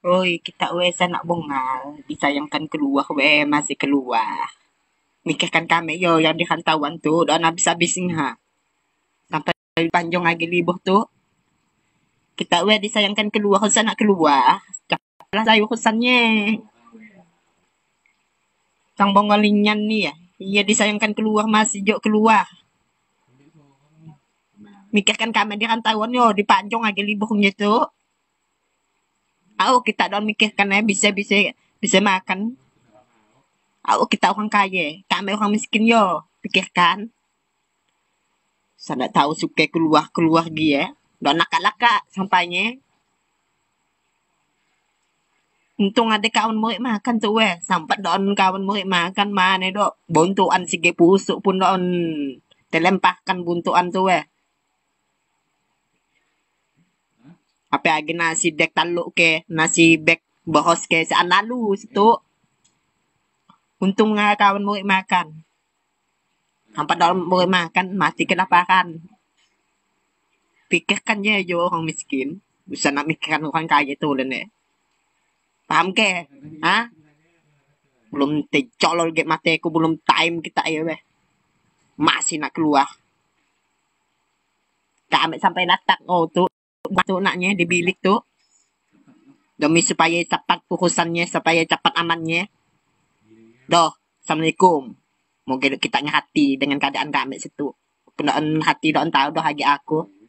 Oi, kita wes nak bongal. Disayangkan keluar we masih keluar. Mikirkan kami yo yang dihantawan tu dan habis-habisin ha. Sampai panjang lagi libur tu. Kita we disayangkan keluar husan nak keluar. Cakaplah saya husannya. Tang linyan ni ya. Ia disayangkan keluar masih jok keluar. Mikirkan kami dihantawan yo di dipanjang lagi liburnya tu. Aku kita dong mikirkan karena ya, bisa bisa bisa makan. Aku kita orang kaya, kami orang miskin yo, pikirkan. Saya tidak tahu suka keluar keluar dia, doa nakak-nakak sampainya. Untung ada kawan murid makan tuh, weh. Sampai don kawan murid makan mana dok. Buntuan si gepusuk pun don. Telempahkan buntuan tuh. weh. apa lagi nasi dek taluk ke nasi bek bohos ke saat lalu situ untung nggak kawan mau makan hampat dalam mau makan mati kan pikirkan ya jo orang miskin bisa nak mikirkan orang kaya tuh lene, paham ke ha belum tercolol ke mata aku belum time kita ya beh masih nak keluar kami sampai natak oh tuh batuk naknya di bilik tu demi supaya cepat urusannya supaya cepat amannya doh assalamualaikum Mungkin kita ngehati dengan keadaan kami situ pun hati dah tahu doh hagi aku